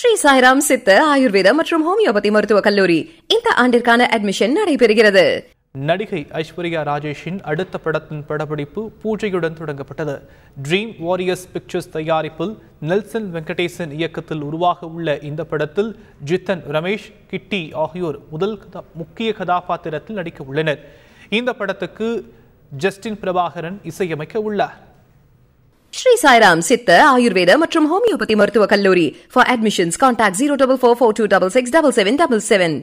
ஸ்ரீ சாய்ராம் சித்த ஆயுர்வேதம் மற்றும் ஹோமியோபதி மருத்துவக் கல்லூரி இந்த ஆண்டிற்கான அட்மிஷன் நடைபெறுகிறது நடிகை ஐஸ்வர்யா ராஜேஷின் அடுத்த படத்தின் படப்பிடிப்பு பூஜையுடன் தொடங்கப்பட்டது ட்ரீம் வாரியர்ஸ் பிக்சர்ஸ் தயாரிப்பில் நெல்சன் வெங்கடேசன் இயக்கத்தில் உருவாக உள்ள இந்த படத்தில் ஜித்தன் ரமேஷ் கிட்டி ஆகியோர் முதல் கதா முக்கிய கதாபாத்திரத்தில் நடிக்க உள்ளனர் இந்த படத்துக்கு ஜஸ்டின் பிரபாகரன் இசையமைக்க உள்ளார் ஸ்ரீ சாய்ராம் சித்த ஆயுர்வேத மற்றும் ஹோமியோபதி மருத்துவக் கல்லூரி for admissions contact zero double four four two double six double seven double seven